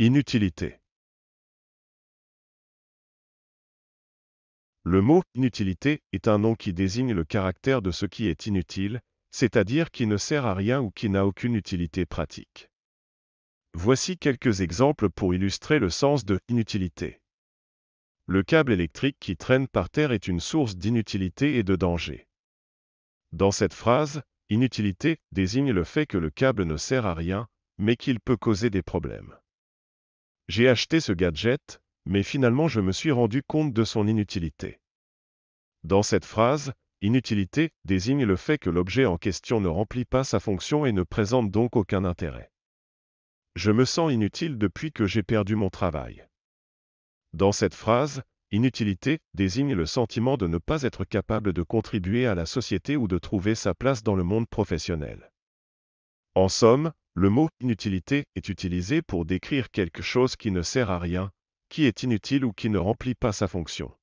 Inutilité. Le mot inutilité est un nom qui désigne le caractère de ce qui est inutile, c'est-à-dire qui ne sert à rien ou qui n'a aucune utilité pratique. Voici quelques exemples pour illustrer le sens de inutilité. Le câble électrique qui traîne par terre est une source d'inutilité et de danger. Dans cette phrase, inutilité désigne le fait que le câble ne sert à rien, mais qu'il peut causer des problèmes. J'ai acheté ce gadget, mais finalement je me suis rendu compte de son inutilité. Dans cette phrase, inutilité désigne le fait que l'objet en question ne remplit pas sa fonction et ne présente donc aucun intérêt. Je me sens inutile depuis que j'ai perdu mon travail. Dans cette phrase, inutilité désigne le sentiment de ne pas être capable de contribuer à la société ou de trouver sa place dans le monde professionnel. En somme, le mot inutilité est utilisé pour décrire quelque chose qui ne sert à rien, qui est inutile ou qui ne remplit pas sa fonction.